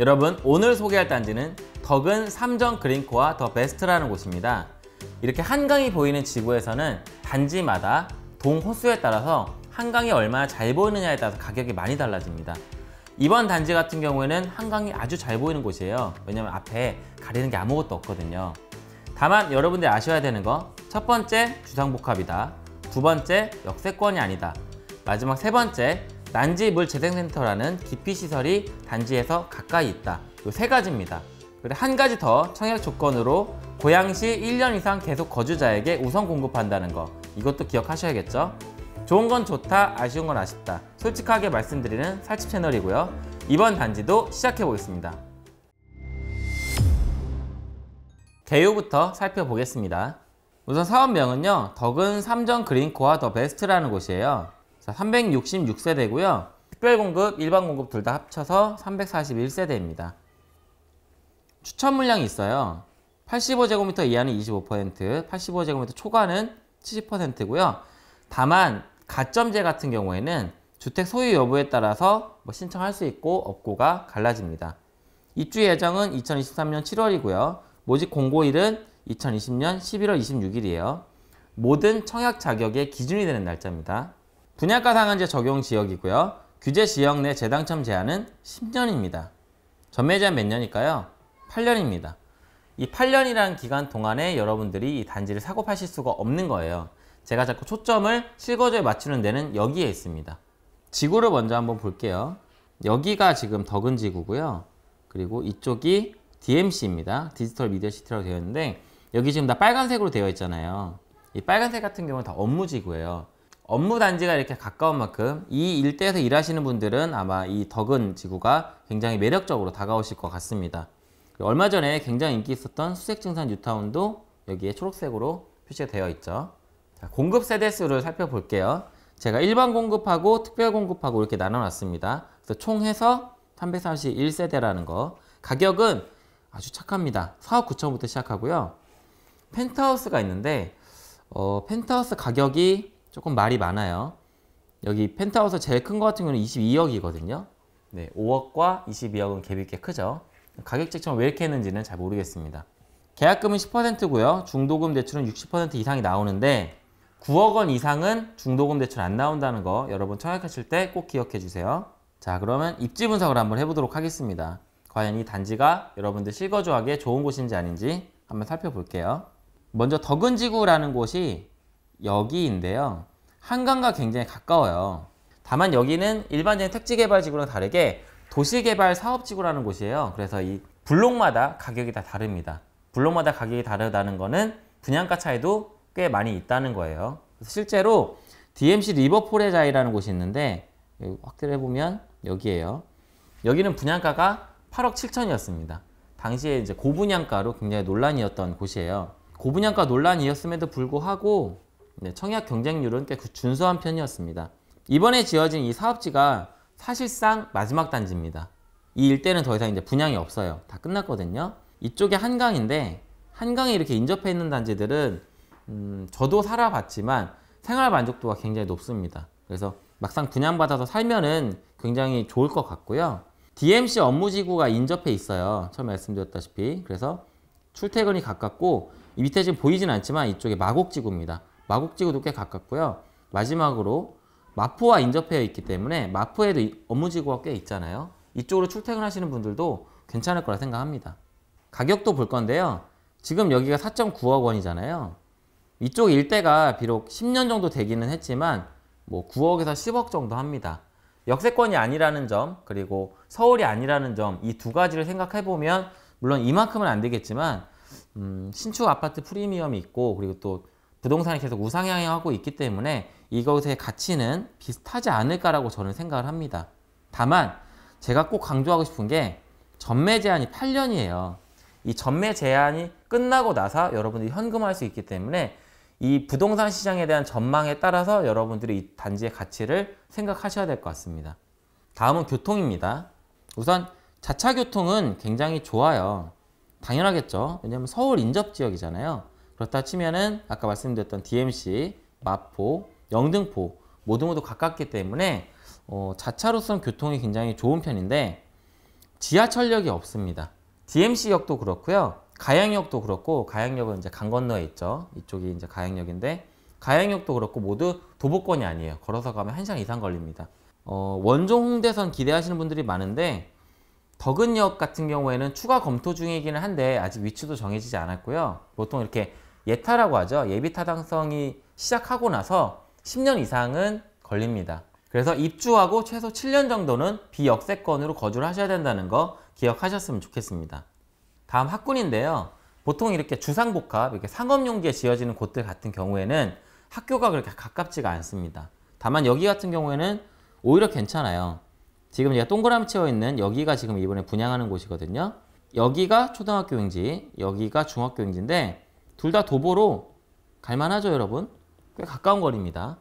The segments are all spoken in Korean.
여러분 오늘 소개할 단지는 덕은 삼정 그린코와 더 베스트라는 곳입니다. 이렇게 한강이 보이는 지구에서는 단지마다 동호수에 따라서 한강이 얼마나 잘 보이느냐에 따라서 가격이 많이 달라집니다. 이번 단지 같은 경우에는 한강이 아주 잘 보이는 곳이에요. 왜냐면 앞에 가리는 게 아무것도 없거든요. 다만 여러분들이 아셔야 되는 거첫 번째 주상복합이다. 두 번째 역세권이 아니다. 마지막 세 번째 난지 물 재생센터라는 기피 시설이 단지에서 가까이 있다. 요세 가지입니다. 그리고 한 가지 더 청약 조건으로 고양시 1년 이상 계속 거주자에게 우선 공급한다는 거 이것도 기억하셔야겠죠 좋은 건 좋다 아쉬운 건 아쉽다 솔직하게 말씀드리는 살집 채널이고요 이번 단지도 시작해 보겠습니다 개요부터 살펴보겠습니다 우선 사업명은요 덕은 삼정 그린코아 더 베스트라는 곳이에요 자, 366세대고요. 특별 공급, 일반 공급 둘 다 합쳐서 341세대입니다. 추천 물량이 있어요. 85제곱미터 이하는 25%, 85제곱미터 초과는 70%고요. 다만 가점제 같은 경우에는 주택 소유 여부에 따라서 뭐 신청할 수 있고 없고가 갈라집니다. 입주 예정은 2023년 7월이고요. 모집 공고일은 2020년 11월 26일이에요. 모든 청약 자격의 기준이 되는 날짜입니다. 분양가 상한제 적용 지역이고요. 규제 지역 내 재당첨 제한은 10년입니다. 전매 제한 몇 년일까요? 8년입니다. 이 8년이라는 기간 동안에 여러분들이 이 단지를 사고 파실 수가 없는 거예요. 제가 자꾸 초점을 실거주에 맞추는 데는 여기에 있습니다. 지구를 먼저 한번 볼게요. 여기가 지금 덕은 지구고요. 그리고 이쪽이 DMC입니다. 디지털 미디어 시티라고 되어 있는데 여기 지금 다 빨간색으로 되어 있잖아요. 이 빨간색 같은 경우는 다 업무지구예요. 업무 단지가 이렇게 가까운 만큼 이 일대에서 일하시는 분들은 아마 이 덕은 지구가 굉장히 매력적으로 다가오실 것 같습니다. 얼마 전에 굉장히 인기 있었던 수색증산 뉴타운도 여기에 초록색으로 표시가 되어 있죠. 자, 공급 세대수를 살펴볼게요. 제가 일반 공급하고 특별 공급하고 이렇게 나눠놨습니다. 그래서 총 해서 331세대라는 거. 가격은 아주 착합니다. 4억 9천부터 시작하고요. 펜트하우스가 있는데 어, 펜트하우스 가격이 조금 말이 많아요. 여기 펜트하우스 제일 큰 거 같은 경우는 22억이거든요. 네, 5억과 22억은 갭이 꽤 크죠. 가격 책정 왜 이렇게 했는지는 잘 모르겠습니다. 계약금은 10%고요. 중도금 대출은 60% 이상이 나오는데 9억 원 이상은 중도금 대출 안 나온다는 거 여러분 청약하실 때 꼭 기억해 주세요. 자 그러면 입지 분석을 한번 해보도록 하겠습니다. 과연 이 단지가 여러분들 실거주하기에 좋은 곳인지 아닌지 한번 살펴볼게요. 먼저 덕은지구라는 곳이 여기인데요. 한강과 굉장히 가까워요. 다만 여기는 일반적인 택지개발지구랑 다르게 도시개발 사업지구라는 곳이에요. 그래서 이 블록마다 가격이 다 다릅니다. 블록마다 가격이 다르다는 거는 분양가 차이도 꽤 많이 있다는 거예요. 실제로 DMC 리버폴의자이라는 곳이 있는데 확대를 해보면 여기에요. 여기는 분양가가 8억 7천이었습니다. 당시에 이제 고분양가로 굉장히 논란이었던 곳이에요. 고분양가 논란이었음에도 불구하고 네, 청약 경쟁률은 꽤 준수한 편이었습니다. 이번에 지어진 이 사업지가 사실상 마지막 단지입니다. 이 일대는 더 이상 이제 분양이 없어요. 다 끝났거든요. 이쪽에 한강인데 한강에 이렇게 인접해 있는 단지들은 음, 저도 살아봤지만 생활 만족도가 굉장히 높습니다. 그래서 막상 분양받아서 살면은 굉장히 좋을 것 같고요. DMC 업무지구가 인접해 있어요. 처음 말씀드렸다시피. 그래서 출퇴근이 가깝고 밑에 지금 보이진 않지만 이쪽에 마곡지구입니다. 마곡지구도 꽤 가깝고요. 마지막으로 마포와 인접해 있기 때문에 마포에도 업무지구가 꽤 있잖아요. 이쪽으로 출퇴근하시는 분들도 괜찮을 거라 생각합니다. 가격도 볼 건데요. 지금 여기가 4.9억 원이잖아요. 이쪽 일대가 비록 10년 정도 되기는 했지만 뭐 9억에서 10억 정도 합니다. 역세권이 아니라는 점 그리고 서울이 아니라는 점 이 두 가지를 생각해보면 물론 이만큼은 안 되겠지만 음, 신축 아파트 프리미엄이 있고 그리고 또 부동산이 계속 우상향하고 있기 때문에 이것의 가치는 비슷하지 않을까라고 저는 생각을 합니다. 다만 제가 꼭 강조하고 싶은 게 전매 제한이 8년이에요. 이 전매 제한이 끝나고 나서 여러분들이 현금화할 수 있기 때문에 이 부동산 시장에 대한 전망에 따라서 여러분들이 이 단지의 가치를 생각하셔야 될 것 같습니다. 다음은 교통입니다. 우선 자차 교통은 굉장히 좋아요. 당연하겠죠. 왜냐하면 서울 인접 지역이잖아요. 그렇다 치면은 아까 말씀드렸던 DMC, 마포, 영등포 모두 모두 가깝기 때문에 어, 자차로선 교통이 굉장히 좋은 편인데 지하철역이 없습니다. DMC역도 그렇고요. 가양역도 그렇고 가양역은 이제 강 건너에 있죠. 이쪽이 이제 가양역인데 가양역도 그렇고 모두 도보권이 아니에요. 걸어서 가면 1시간 이상 걸립니다. 어, 원종 홍대선 기대하시는 분들이 많은데 덕은역 같은 경우에는 추가 검토 중이기는 한데 아직 위치도 정해지지 않았고요. 보통 이렇게 예타라고 하죠. 예비 타당성이 시작하고 나서 10년 이상은 걸립니다. 그래서 입주하고 최소 7년 정도는 비역세권으로 거주를 하셔야 된다는 거 기억하셨으면 좋겠습니다. 다음 학군인데요. 보통 이렇게 주상복합, 이렇게 상업용지에 지어지는 곳들 같은 경우에는 학교가 그렇게 가깝지가 않습니다. 다만 여기 같은 경우에는 오히려 괜찮아요. 지금 제가 동그라미 채워 있는 여기가 지금 이번에 분양하는 곳이거든요. 여기가 초등학교 용지, 여기가 중학교 용지인데 둘다 도보로 갈만하죠, 여러분? 꽤 가까운 거리입니다.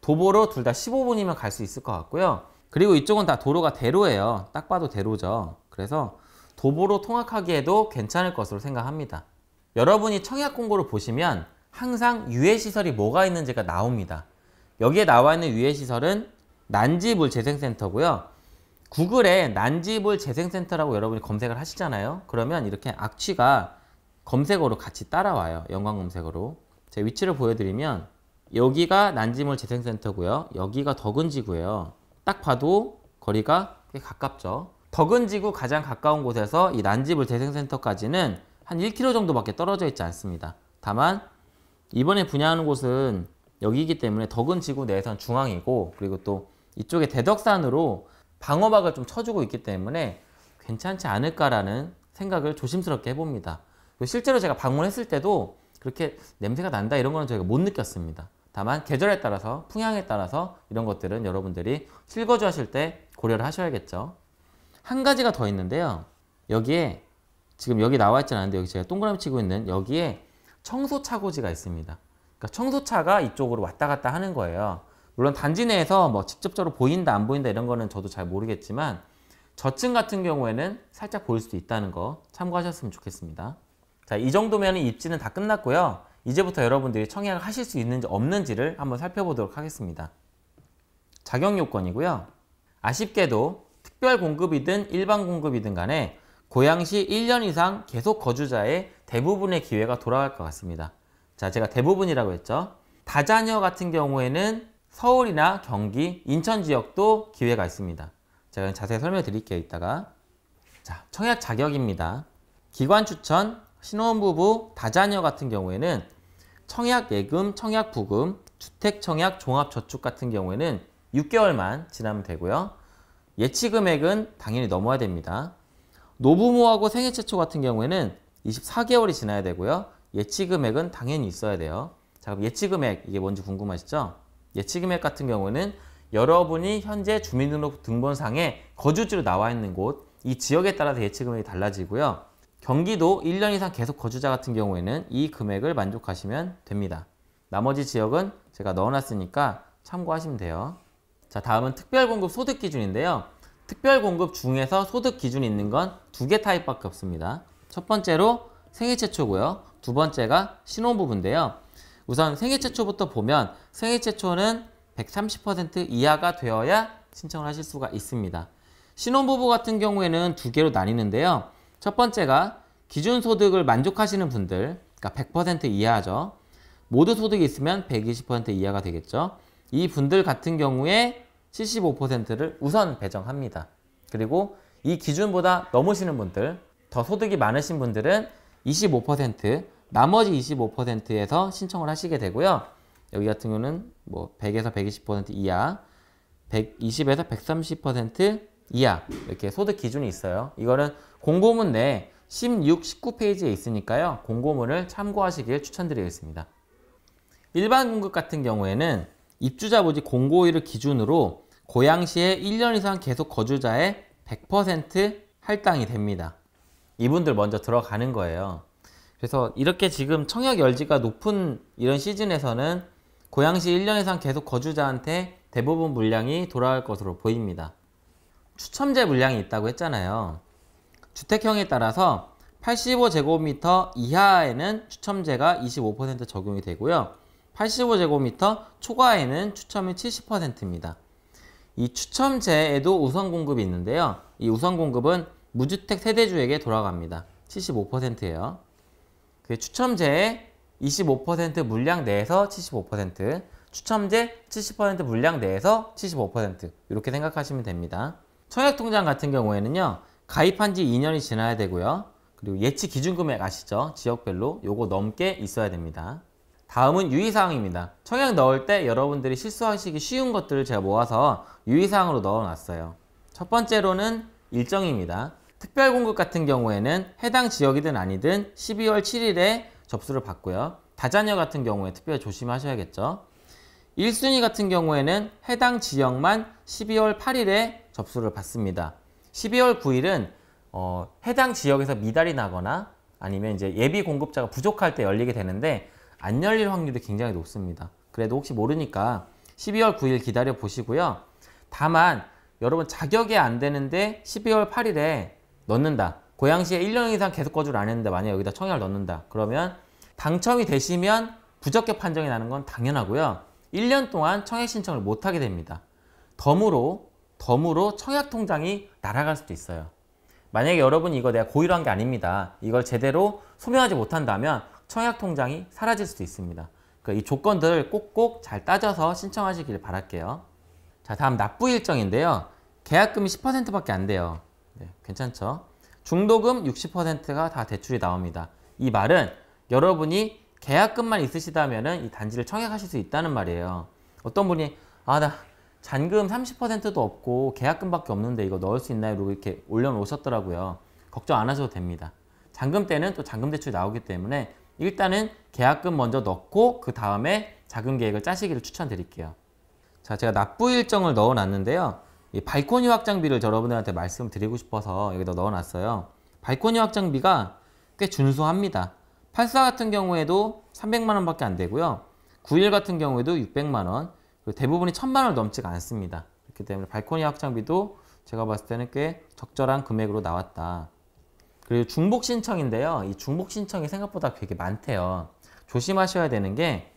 도보로 둘 다 15분이면 갈 수 있을 것 같고요. 그리고 이쪽은 다 도로가 대로예요. 딱 봐도 대로죠. 그래서 도보로 통학하기에도 괜찮을 것으로 생각합니다. 여러분이 청약 공고를 보시면 항상 유해시설이 뭐가 있는지가 나옵니다. 여기에 나와 있는 유해시설은 난지물 재생센터고요. 구글에 난지물 재생센터라고 여러분이 검색을 하시잖아요. 그러면 이렇게 악취가 검색어로 같이 따라와요. 연관 검색어로. 제 위치를 보여드리면 여기가 난지물 재생센터고요. 여기가 더근지구예요딱 봐도 거리가 꽤 가깝죠. 더근지구 가장 가까운 곳에서 이 난지물 재생센터까지는 한 1km 정도밖에 떨어져 있지 않습니다. 다만 이번에 분양하는 곳은 여기이기 때문에 더근지구 내에선 중앙이고 그리고 또 이쪽에 대덕산으로 방어막을 좀 쳐주고 있기 때문에 괜찮지 않을까라는 생각을 조심스럽게 해봅니다. 실제로 제가 방문했을 때도 그렇게 냄새가 난다 이런 거는 저희가 못 느꼈습니다. 다만 계절에 따라서 풍향에 따라서 이런 것들은 여러분들이 실거주 하실 때 고려를 하셔야겠죠. 한 가지가 더 있는데요. 여기에 지금 여기 나와 있지는 않은데 여기 제가 동그라미 치고 있는 여기에 청소차고지가 있습니다. 그러니까 청소차가 이쪽으로 왔다 갔다 하는 거예요. 물론 단지 내에서 뭐 직접적으로 보인다 안 보인다 이런 거는 저도 잘 모르겠지만 저층 같은 경우에는 살짝 보일 수도 있다는 거 참고하셨으면 좋겠습니다. 자, 이 정도면 입지는 다 끝났고요. 이제부터 여러분들이 청약을 하실 수 있는지 없는지를 한번 살펴보도록 하겠습니다. 자격 요건이고요. 아쉽게도 특별 공급이든 일반 공급이든 간에 고양시 1년 이상 계속 거주자의 대부분의 기회가 돌아갈 것 같습니다. 자, 제가 대부분이라고 했죠. 다자녀 같은 경우에는 서울이나 경기, 인천 지역도 기회가 있습니다. 제가 자세히 설명해 드릴게요, 이따가. 자, 청약 자격입니다. 기관 추천, 신혼부부 다자녀 같은 경우에는 청약예금, 청약부금, 주택청약, 종합저축 같은 경우에는 6개월만 지나면 되고요. 예치금액은 당연히 넘어야 됩니다. 노부모하고 생애 최초 같은 경우에는 24개월이 지나야 되고요. 예치금액은 당연히 있어야 돼요. 자, 그럼 예치금액 이게 뭔지 궁금하시죠? 예치금액 같은 경우는 여러분이 현재 주민등록 등본상에 거주지로 나와 있는 곳, 이 지역에 따라서 예치금액이 달라지고요. 경기도 1년 이상 계속 거주자 같은 경우에는 이 금액을 만족하시면 됩니다. 나머지 지역은 제가 넣어놨으니까 참고하시면 돼요. 자 다음은 특별공급 소득 기준인데요. 특별공급 중에서 소득 기준이 있는 건 두 개 타입밖에 없습니다. 첫 번째로 생애 최초고요. 두 번째가 신혼부부인데요. 우선 생애 최초부터 보면 생애 최초는 130% 이하가 되어야 신청을 하실 수가 있습니다. 신혼부부 같은 경우에는 두 개로 나뉘는데요. 첫 번째가 기준 소득을 만족하시는 분들, 그러니까 100% 이하죠. 모두 소득이 있으면 120% 이하가 되겠죠. 이 분들 같은 경우에 75%를 우선 배정합니다. 그리고 이 기준보다 넘으시는 분들, 더 소득이 많으신 분들은 25%, 나머지 25%에서 신청을 하시게 되고요. 여기 같은 경우는 뭐 100에서 120% 이하, 120에서 130%, 이하 이렇게 소득 기준이 있어요. 이거는 공고문 내 16, 19페이지에 있으니까요. 공고문을 참고하시길 추천드리겠습니다. 일반 공급 같은 경우에는 입주자 모집 공고일을 기준으로 고양시에 1년 이상 계속 거주자의 100% 할당이 됩니다. 이분들 먼저 들어가는 거예요. 그래서 이렇게 지금 청약 열지가 높은 이런 시즌에서는 고양시 1년 이상 계속 거주자한테 대부분 물량이 돌아갈 것으로 보입니다. 추첨제 물량이 있다고 했잖아요. 주택형에 따라서 85제곱미터 이하에는 추첨제가 25% 적용이 되고요. 85제곱미터 초과에는 추첨이 70%입니다. 이 추첨제에도 우선 공급이 있는데요. 이 우선 공급은 무주택 세대주에게 돌아갑니다. 75%예요. 그 추첨제의 25% 물량 내에서 75%, 추첨제 70% 물량 내에서 75% 이렇게 생각하시면 됩니다. 청약통장 같은 경우에는요. 가입한 지 2년이 지나야 되고요. 그리고 예치 기준금액 아시죠? 지역별로 요거 넘게 있어야 됩니다. 다음은 유의사항입니다. 청약 넣을 때 여러분들이 실수하시기 쉬운 것들을 제가 모아서 유의사항으로 넣어놨어요. 첫 번째로는 일정입니다. 특별공급 같은 경우에는 해당 지역이든 아니든 12월 7일에 접수를 받고요. 다자녀 같은 경우에 특별히 조심하셔야겠죠. 1순위 같은 경우에는 해당 지역만 12월 8일에 접수를 받습니다. 12월 9일은 어, 해당 지역에서 미달이 나거나 아니면 이제 예비 공급자가 부족할 때 열리게 되는데 안 열릴 확률이 굉장히 높습니다. 그래도 혹시 모르니까 12월 9일 기다려 보시고요. 다만 여러분 자격이 안 되는데 12월 8일에 넣는다. 고양시에 1년 이상 계속 거주를 안 했는데 만약 여기다 청약을 넣는다. 그러면 당첨이 되시면 부적격 판정이 나는 건 당연하고요. 1년 동안 청약 신청을 못하게 됩니다. 덤으로 덤으로 청약통장이 날아갈 수도 있어요. 만약에 여러분이 거 내가 고의로 한 게 아닙니다. 이걸 제대로 소명하지 못한다면 청약통장이 사라질 수도 있습니다. 그러니까 이 조건들을 꼭꼭 잘 따져서 신청하시길 바랄게요. 자 다음 납부 일정인데요. 계약금이 10%밖에 안 돼요. 네, 괜찮죠? 중도금 60%가 다 대출이 나옵니다. 이 말은 여러분이 계약금만 있으시다면 이 단지를 청약하실 수 있다는 말이에요. 어떤 분이 아나 잔금 30%도 없고 계약금밖에 없는데 이거 넣을 수 있나요? 이렇게 올려놓으셨더라고요. 걱정 안 하셔도 됩니다. 잔금 때는 또 잔금 대출이 나오기 때문에 일단은 계약금 먼저 넣고 그 다음에 자금 계획을 짜시기를 추천드릴게요. 자, 제가 납부 일정을 넣어놨는데요. 이 발코니 확장비를 여러분들한테 말씀드리고 싶어서 여기다 넣어놨어요. 발코니 확장비가 꽤 준수합니다. 84 같은 경우에도 300만원밖에 안 되고요. 91 같은 경우에도 600만원, 대부분이 천만 원을 넘지가 않습니다. 그렇기 때문에 발코니 확장비도 제가 봤을 때는 꽤 적절한 금액으로 나왔다. 그리고 중복 신청인데요. 이 중복 신청이 생각보다 되게 많대요. 조심하셔야 되는 게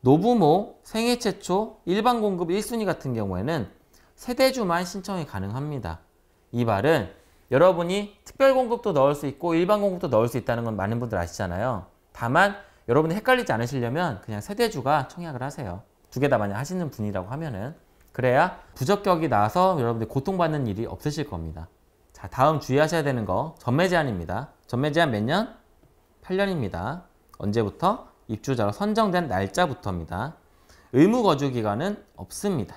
노부모 생애 최초 일반 공급 1순위 같은 경우에는 세대주만 신청이 가능합니다. 이 말은 여러분이 특별 공급도 넣을 수 있고 일반 공급도 넣을 수 있다는 건 많은 분들 아시잖아요. 다만 여러분이 헷갈리지 않으시려면 그냥 세대주가 청약을 하세요. 두개다 만약 하시는 분이라고 하면은 그래야 부적격이 나서 여러분들 이 고통받는 일이 없으실 겁니다. 자, 다음 주의하셔야 되는 거 전매 제한입니다. 전매 제한 몇 년? 8년입니다. 언제부터? 입주자로 선정된 날짜부터입니다. 의무 거주 기간은 없습니다.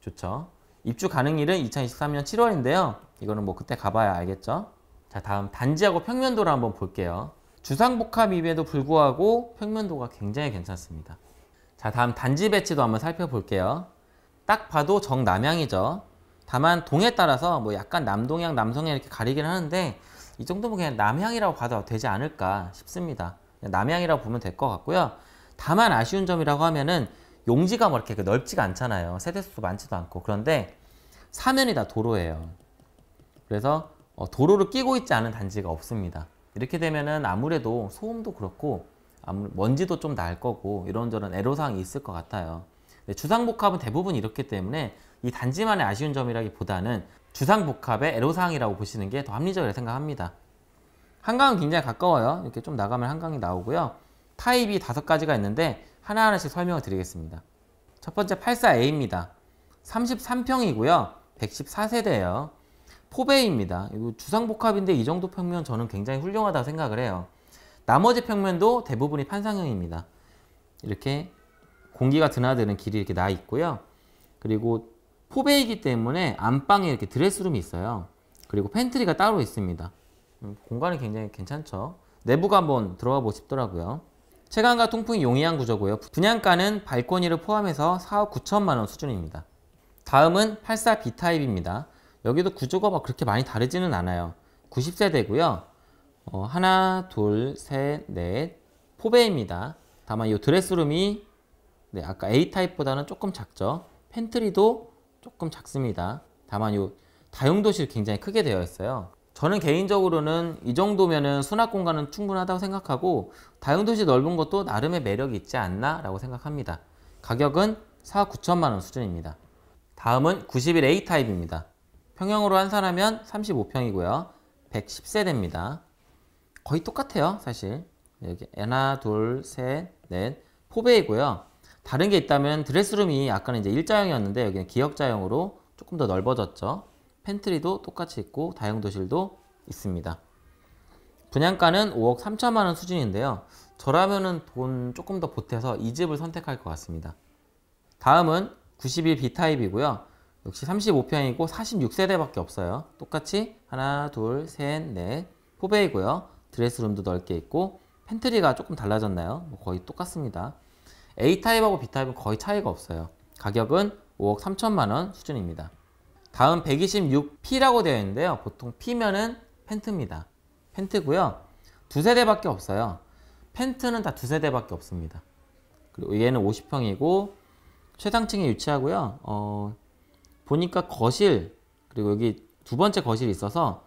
좋죠? 입주 가능일은 2023년 7월인데요. 이거는 뭐 그때 가봐야 알겠죠? 자, 다음 단지하고 평면도를 한번 볼게요. 주상복합임에도 불구하고 평면도가 굉장히 괜찮습니다. 자 다음 단지 배치도 한번 살펴볼게요. 딱 봐도 정남향이죠. 다만 동에 따라서 뭐 약간 남동향 남성향 이렇게 가리긴 하는데 이 정도면 그냥 남향이라고 봐도 되지 않을까 싶습니다. 남향이라고 보면 될 것 같고요. 다만 아쉬운 점이라고 하면은 용지가 뭐 이렇게 그 넓지가 않잖아요. 세대수도 많지도 않고 그런데 사면이 다 도로예요. 그래서 어, 도로를 끼고 있지 않은 단지가 없습니다. 이렇게 되면은 아무래도 소음도 그렇고 먼지도 좀 날 거고 이런저런 애로사항이 있을 것 같아요. 주상복합은 대부분 이렇기 때문에 이 단지만의 아쉬운 점이라기보다는 주상복합의 애로사항이라고 보시는 게 더 합리적이라 고 생각합니다. 한강은 굉장히 가까워요. 이렇게 좀 나가면 한강이 나오고요. 타입이 다섯 가지가 있는데 하나하나씩 설명을 드리겠습니다. 첫 번째 84A입니다. 33평이고요. 114세대예요. 포배입니다 이거 주상복합인데 이 정도 평면 저는 굉장히 훌륭하다고 생각을 해요. 나머지 평면도 대부분이 판상형입니다. 이렇게 공기가 드나드는 길이 이렇게 나 있고요. 그리고 포베이기 때문에 안방에 이렇게 드레스룸이 있어요. 그리고 팬트리가 따로 있습니다. 음, 공간은 굉장히 괜찮죠. 내부가 한번 들어가 보고 싶더라고요. 체감과 통풍이 용이한 구조고요. 분양가는 발코니를 포함해서 4억 9천만원 수준입니다. 다음은 84B 타입입니다. 여기도 구조가 막 그렇게 많이 다르지는 않아요. 90세대고요. 어, 하나, 둘, 셋, 넷, 포베입니다. 다만 이 드레스룸이 네, 아까 A타입보다는 조금 작죠. 팬트리도 조금 작습니다. 다만 이 다용도실 굉장히 크게 되어 있어요. 저는 개인적으로는 이 정도면은 수납 공간은 충분하다고 생각하고 다용도실 넓은 것도 나름의 매력이 있지 않나 라고 생각합니다. 가격은 4 9천만원 수준입니다. 다음은 91A 타입입니다. 평형으로 한산하면 35평이고요. 110세대입니다. 거의 똑같아요 사실 여기 하나 둘 셋넷 포베이고요 다른 게 있다면 드레스룸이 아까는 이제 일자형이었는데 여기는 기역자형으로 조금 더 넓어졌죠 팬트리도 똑같이 있고 다용도실도 있습니다 분양가는 5억 3천만원 수준인데요 저라면은 돈 조금 더 보태서 이 집을 선택할 것 같습니다 다음은 91 B타입이고요 역시 35평이고 46세대밖에 없어요 똑같이 하나 둘 셋넷 포베이고요 드레스룸도 넓게 있고 팬트리가 조금 달라졌나요? 뭐 거의 똑같습니다. A타입하고 B타입은 거의 차이가 없어요. 가격은 5억 3천만원 수준입니다. 다음 126P라고 되어 있는데요. 보통 P면은 펜트입니다. 펜트고요. 두세 대밖에 없어요. 펜트는 다 두세 대밖에 없습니다. 그리고 얘는 50평이고 최상층에 위치하고요. 어, 보니까 거실 그리고 여기 두 번째 거실이 있어서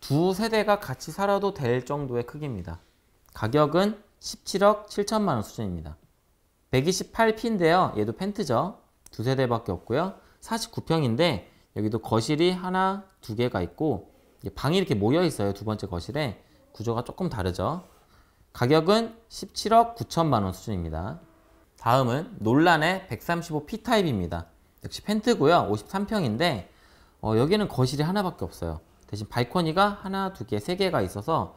두 세대가 같이 살아도 될 정도의 크기입니다. 가격은 17억 7천만 원 수준입니다. 128피인데요. 얘도 펜트죠. 두 세대밖에 없고요. 49평인데 여기도 거실이 하나, 두 개가 있고 방이 이렇게 모여 있어요. 두 번째 거실에 구조가 조금 다르죠. 가격은 17억 9천만 원 수준입니다. 다음은 논란의 135P 타입입니다. 역시 펜트고요. 53평인데 어, 여기는 거실이 하나밖에 없어요. 대신 발코니가 하나, 두 개, 세 개가 있어서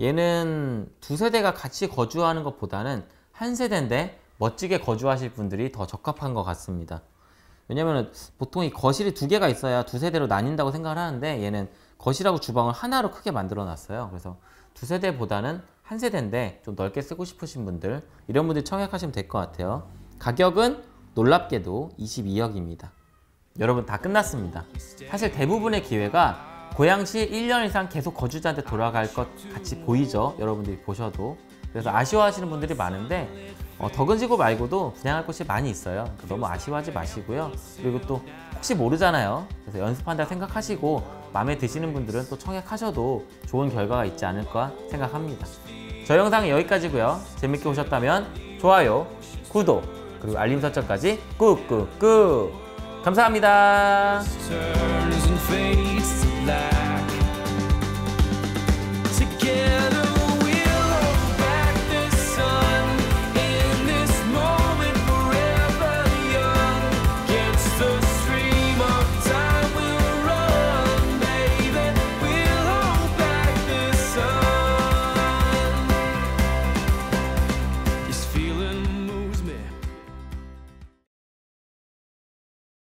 얘는 두 세대가 같이 거주하는 것보다는 한 세대인데 멋지게 거주하실 분들이 더 적합한 것 같습니다. 왜냐면 보통 이 거실이 두 개가 있어야 두 세대로 나뉜다고 생각을 하는데 얘는 거실하고 주방을 하나로 크게 만들어 놨어요. 그래서 두 세대보다는 한 세대인데 좀 넓게 쓰고 싶으신 분들 이런 분들 청약하시면 될 것 같아요. 가격은 놀랍게도 22억입니다. 여러분 다 끝났습니다. 사실 대부분의 기회가 고양시 1년 이상 계속 거주자한테 돌아갈 것 같이 보이죠 여러분들이 보셔도 그래서 아쉬워하시는 분들이 많은데 어, 덕은지구 말고도 분양할 곳이 많이 있어요 너무 아쉬워하지 마시고요 그리고 또 혹시 모르잖아요 그래서 연습한다 생각하시고 마음에 드시는 분들은 또 청약하셔도 좋은 결과가 있지 않을까 생각합니다 저 영상은 여기까지고요 재밌게 보셨다면 좋아요, 구독, 그리고 알림 설정까지 꾹꾹꾹 감사합니다 lack to get.